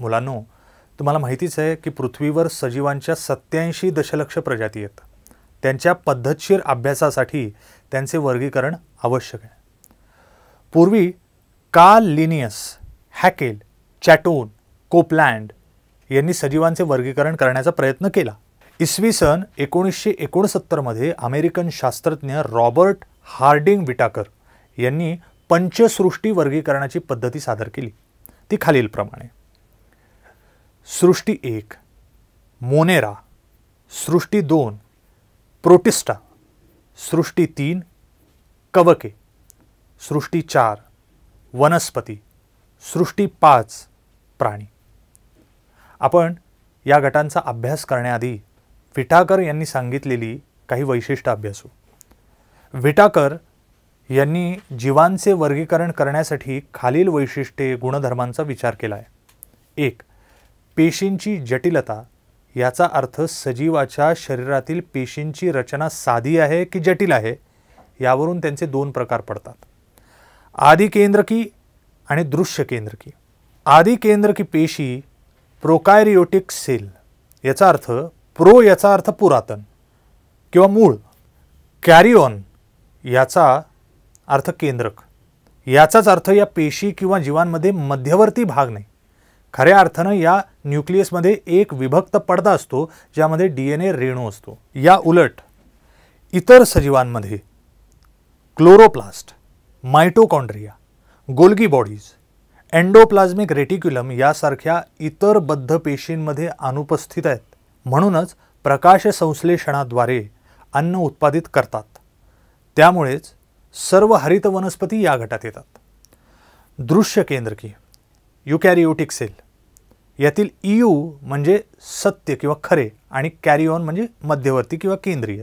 मुलांनो तुम्हाला माहितीच आहे की पृथ्वीवर सजीवांच्या सत्याऐंशी दशलक्ष प्रजाती आहेत त्यांच्या पद्धतशीर अभ्यासासाठी त्यांचे वर्गीकरण आवश्यक आहे पूर्वी काल लिनियस हॅकेल चॅटोन कोपलँड यांनी सजीवांचे वर्गीकरण करण्याचा प्रयत्न केला इसवी सन एकोणीसशे एकोणसत्तरमध्ये अमेरिकन शास्त्रज्ञ रॉबर्ट हार्डिंग विटाकर यांनी पंचसृष्टी वर्गीकरणाची पद्धती सादर केली ती खालीलप्रमाणे सृष्टी एक मोनेरा सृष्टी दोन प्रोटिस्टा सृष्टी तीन कवके सृष्टी चार वनस्पती सृष्टी पाच प्राणी आपण या गटांचा अभ्यास करण्याआधी विटाकर यांनी सांगितलेली काही वैशिष्ट्य अभ्यासू विटाकर यांनी जीवांचे वर्गीकरण करण्यासाठी खालील वैशिष्ट्ये गुणधर्मांचा विचार केला आहे एक पेशींची जटिलता याचा अर्थ सजीवाच्या शरीरातील पेशींची रचना साधी आहे की जटिल आहे यावरून त्यांचे दोन प्रकार पडतात आदिकेंद्रकी आणि दृश्य केंद्रकी आदिकेंद्रकी पेशी प्रोकायरिओटिक सेल याचा अर्थ प्रो याचा अर्थ पुरातन किंवा मूळ कॅरिओन याचा अर्थ केंद्रक याचाच अर्थ या पेशी किंवा जीवांमध्ये मध्यवर्ती भाग नाही खऱ्या अर्थानं या न्यूक्लियसमध्ये एक विभक्त पडदा असतो ज्यामध्ये डी एन ए रेणू असतो या उलट इतर सजीवांमध्ये chloroplast mitochondria Golgi bodies endoplasmic reticulum यासारख्या इतर बद्ध पेशींमध्ये अनुपस्थित आहेत म्हणूनच प्रकाश संश्लेषणाद्वारे अन्न उत्पादित करतात त्यामुळेच सर्व हरित वनस्पती या गटात येतात दृश्य केंद्रकी युकॅरिओटिक सेल यातील यू म्हणजे सत्य किंवा खरे आणि कॅरिओन म्हणजे मध्यवर्ती किंवा केंद्रीय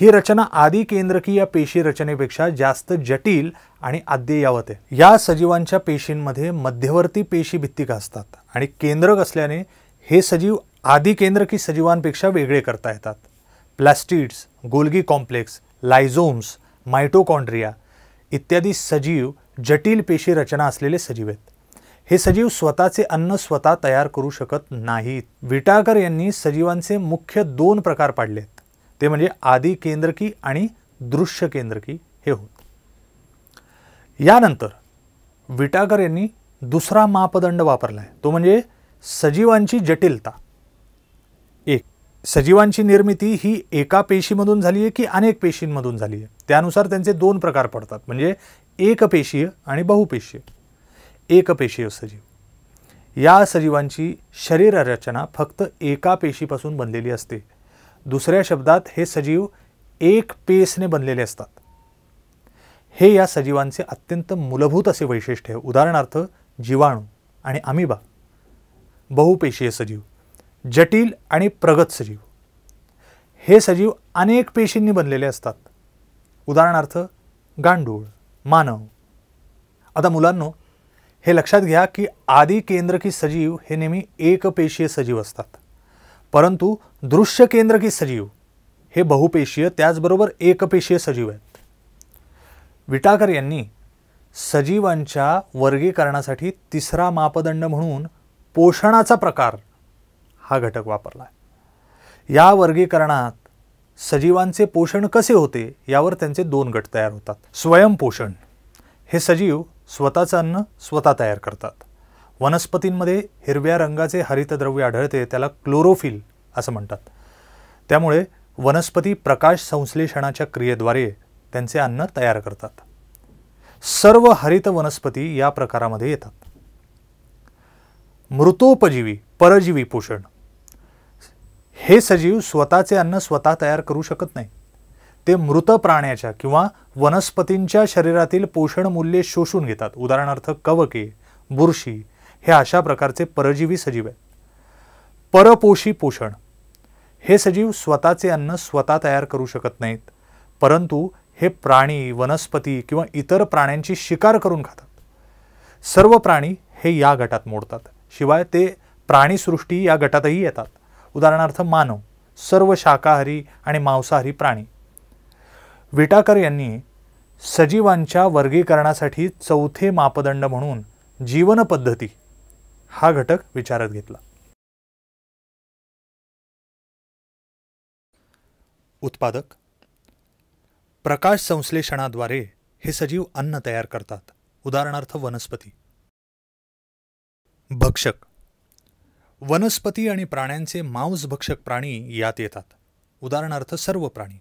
ही रचना आदी केंद्रकीय पेशी रचनेपेक्षा जास्त जटिल आणि अद्ययावत आहे या सजीवांच्या पेशींमध्ये मध्यवर्ती पेशी भित्तिक असतात आणि केंद्रक असल्याने हे सजीव आदी केंद्रकी सजीवांपेक्षा वेगळे करता येतात प्लॅस्टिड्स गोलगी कॉम्प्लेक्स लायझोम्स मायटोकॉन्ड्रिया इत्यादी सजीव जटिल पेशी रचना असलेले सजीव आहेत हे सजीव स्वतःचे अन्न स्वतः तयार करू शकत नाहीत विटाकर यांनी सजीवांचे मुख्य दोन प्रकार पाडलेत ते म्हणजे आदी केंद्रकी आणि दृश्य केंद्रकी हे होत यानंतर विटाकर यांनी दुसरा मापदंड वापरला आहे तो म्हणजे सजीवांची जटिलता एक सजीवांची निर्मिती ही एका पेशीमधून झाली आहे की अनेक पेशींमधून झाली आहे त्यानुसार त्यांचे दोन प्रकार पडतात म्हणजे एकपेशीय आणि बहुपेशीय एकपेशीय सजीव या सजीवांची शरीररचना फक्त एका पेशीपासून बनलेली असते दुसऱ्या शब्दात हे सजीव एक पेसने बनलेले असतात हे या सजीवांचे अत्यंत मूलभूत असे वैशिष्ट्य आहे उदाहरणार्थ जीवाणू आणि आमिबा बहुपेशीय सजीव जटिल आणि प्रगत सजीव हे सजीव अनेक पेशींनी बनलेले असतात उदाहरणार्थ गांडूळ मानव आता मुलांनो हे लक्षात घ्या की आदी केंद्रकी सजीव हे नेहमी एकपेशीय सजीव असतात परंतु दृश्य केंद्रकी सजीव हे बहुपेशीय त्याचबरोबर एकपेशीय सजीव आहेत विटाकर यांनी सजीवांच्या वर्गीकरणासाठी तिसरा मापदंड म्हणून पोषणाचा प्रकार हा घटक वापरला आहे या वर्गीकरणात सजीवांचे पोषण कसे होते यावर त्यांचे दोन गट तयार होतात स्वयंपोषण हे सजीव स्वतःचं अन्न स्वतः तयार करतात वनस्पतींमध्ये हिरव्या रंगाचे हरितद्रव्य आढळते त्याला क्लोरोफिल असं म्हणतात त्यामुळे वनस्पती प्रकाश संश्लेषणाच्या क्रियेद्वारे त्यांचे अन्न तयार करतात सर्व हरित वनस्पती या प्रकारामध्ये येतात मृतोपजीवी परजीवी पोषण हे सजीव स्वतःचे अन्न स्वतः तयार करू शकत नाही ते मृत प्राण्याच्या किंवा वनस्पतींच्या शरीरातील पोषण मूल्ये शोषून घेतात उदाहरणार्थ कवके बुरशी हे अशा प्रकारचे परजीवी सजीव आहेत परपोषी पोषण हे सजीव स्वतःचे अन्न स्वतः तयार करू शकत नाहीत परंतु हे प्राणी वनस्पती किंवा इतर प्राण्यांची शिकार करून खातात सर्व प्राणी हे या गटात मोडतात शिवाय ते प्राणीसृष्टी या गटातही येतात उदाहरणार्थ मानव सर्व शाकाहारी आणि मांसाहारी प्राणी विटाकर यांनी सजीवांच्या वर्गीकरणासाठी चौथे मापदंड म्हणून जीवनपद्धती हा घटक विचारत घेतला उत्पादक प्रकाश संश्लेषणाद्वारे हे सजीव अन्न तयार करतात उदाहरणार्थ वनस्पती भक्षक वनस्पती आणि प्राण्यांचे मांसभक्षक प्राणी यात येतात उदाहरणार्थ सर्व प्राणी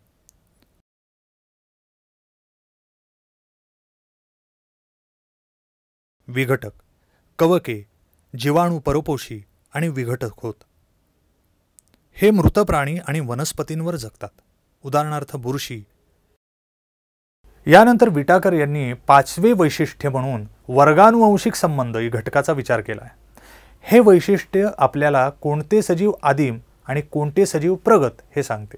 विघटक कवके जीवाणू परोपोषी आणि विघटक होत हे मृत प्राणी आणि वनस्पतींवर जगतात उदाहरणार्थ बुरशी यानंतर विटाकर यांनी पाचवे वैशिष्ट्य म्हणून वर्गानुवंशिक संबंध या घटकाचा विचार केला आहे हे वैशिष्ट्य आपल्याला कोणते सजीव आदिम आणि कोणते सजीव प्रगत हे सांगते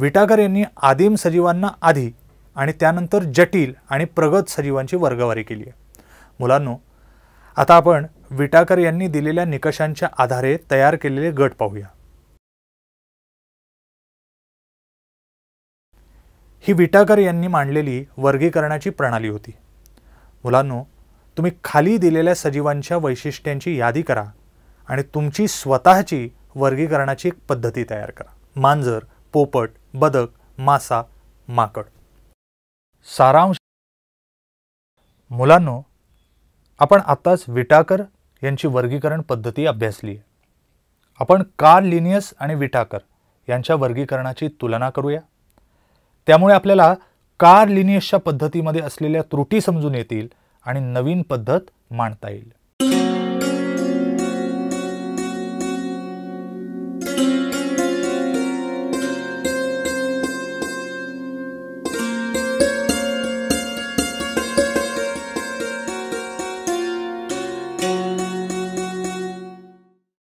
विटाकर यांनी आदिम सजीवांना आधी आणि त्यानंतर जटिल आणि प्रगत सजीवांची वर्गवारी केली आहे मुलांनो आता आपण विटाकर यांनी दिलेल्या निकषांच्या आधारे तयार केलेले गट पाहूया ही विटाकर यांनी मांडलेली वर्गीकरणाची प्रणाली होती मुलांनो तुम्ही खाली दिलेल्या सजीवांच्या वैशिष्ट्यांची यादी करा आणि तुमची स्वतःची वर्गीकरणाची एक पद्धती तयार करा मांजर पोपट बदक मासा माकड सारांश मुलांनो आपण आत्ताच विटाकर यांची वर्गीकरण पद्धती अभ्यासली आहे आपण कार लिनियस आणि विटाकर यांच्या वर्गीकरणाची तुलना करूया त्यामुळे आपल्याला कार लिनियसच्या पद्धतीमध्ये असलेल्या त्रुटी समजून येतील आणि नवीन पद्धत मांडता येईल